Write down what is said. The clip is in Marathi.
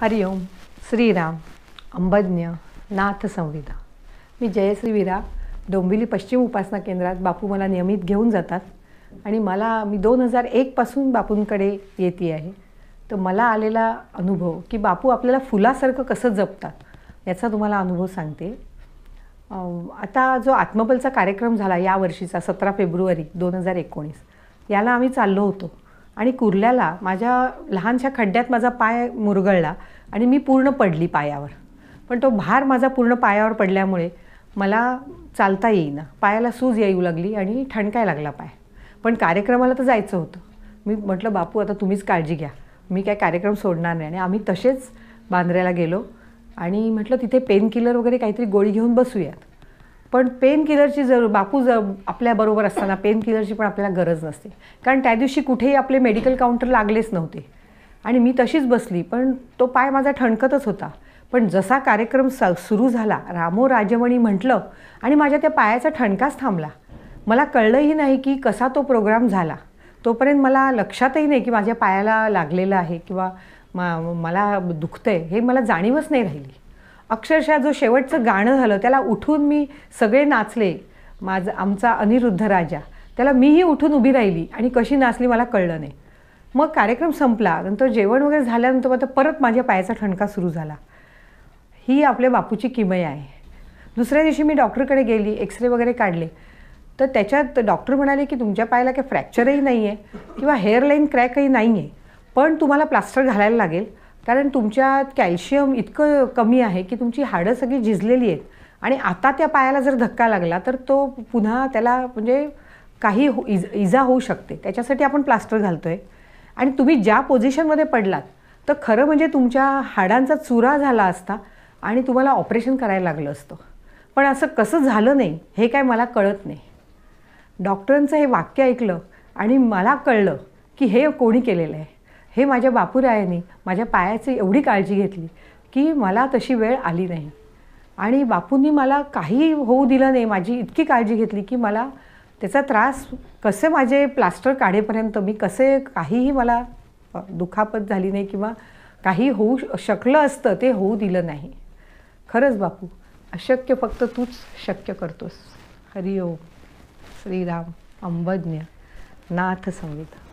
हरिओम श्रीराम अंबज्ञ नाथ संविदा मी जयश्री विरा डोंबिवली पश्चिम उपासना केंद्रात बापू मला नियमित घेऊन जातात आणि मला मी दोन हजार एकपासून बापूंकडे येते आहे तर मला आलेला अनुभव की बापू आपल्याला फुलासारखं कसं जपतात याचा तुम्हाला अनुभव सांगते आता जो आत्मबलचा कार्यक्रम झाला यावर्षीचा सतरा फेब्रुवारी दोन हजार एकोणीस याला आम्ही चाललो होतो आणि कुर्ल्याला माझ्या लहानशा खड्ड्यात माझा पाय मुरगळला आणि मी पूर्ण पडली पायावर पण तो भार माझा पूर्ण पायावर पडल्यामुळे मला चालता येईना पायाला सूज येऊ लागली आणि ठणकाय लागला पाय पण कार्यक्रमाला तर जायचं होतं मी म्हटलं बापू आता तुम्हीच काळजी घ्या मी काय कार्यक्रम सोडणार नाही आणि आम्ही तसेच बांद्र्याला गेलो आणि म्हटलं तिथे पेनकिलर वगैरे काहीतरी गोळी घेऊन बसूयात पण पेन किलरची जर बापू जर आपल्याबरोबर असताना पेन किलरची पण आपल्याला गरज नसते कारण त्या दिवशी कुठेही आपले मेडिकल काउंटर लागलेच नव्हते आणि मी तशीच बसली पण तो पाय माझा ठणकतच होता पण जसा कार्यक्रम स सुरू झाला रामो राजमणी म्हटलं आणि माझ्या त्या पायाचा ठणकाच थांबला मला कळलंही नाही की कसा तो प्रोग्राम झाला तोपर्यंत मला लक्षातही नाही की माझ्या पायाला लागलेलं आहे किंवा मा मला दुखतं आहे हे मला जाणीवच नाही राहिली अक्षरशः जो शेवटचं गाणं झालं त्याला उठून मी सगळे नाचले माझं आमचा अनिरुद्ध राजा त्याला मीही उठून उभी राहिली आणि कशी नाचली मला कळलं नाही मग कार्यक्रम संपला नंतर जेवण वगैरे झाल्यानंतर मात्र परत माझ्या पायाचा ठणका सुरू झाला ही आपल्या बापूची किमय आहे दुसऱ्या दिवशी मी डॉक्टरकडे गेली एक्सरे वगैरे काढले तर त्याच्यात डॉक्टर म्हणाले की तुमच्या पायाला काही फ्रॅक्चरही नाही आहे किंवा हेअरलाईन क्रॅकही नाही आहे पण तुम्हाला प्लास्टर घालायला लागेल कारण तुमच्यात कॅल्शियम इतकं कमी आहे की तुमची हाडं सगळी झिजलेली आहेत आणि आता त्या पायाला जर धक्का लागला तर तो पुन्हा त्याला म्हणजे काही हो इज इजा होऊ शकते त्याच्यासाठी आपण प्लास्टर घालतो आहे आणि तुम्ही ज्या पोझिशनमध्ये पडलात तर खरं म्हणजे तुमच्या हाडांचा चुरा झाला असता आणि तुम्हाला ऑपरेशन करायला लागलं असतं पण असं कसं झालं नाही हे काय मला कळत नाही डॉक्टरांचं हे वाक्य ऐकलं आणि मला कळलं की हे कोणी केलेलं आहे हे माझ्या बापूरायाने माझ्या पायाची एवढी काळजी घेतली की मला तशी वेळ आली नाही आणि बापूंनी मला काही होऊ दिलं नाही माझी इतकी काळजी घेतली की मला त्याचा त्रास कसे माझे प्लास्टर काढेपर्यंत मी कसे काहीही मला दुखापत झाली नाही किंवा काही होऊ शकलं असतं ते होऊ दिलं नाही खरंच बापू अशक्य फक्त तूच शक्य करतोस हरिओम श्रीराम अंबज्ञ नाथ संविधान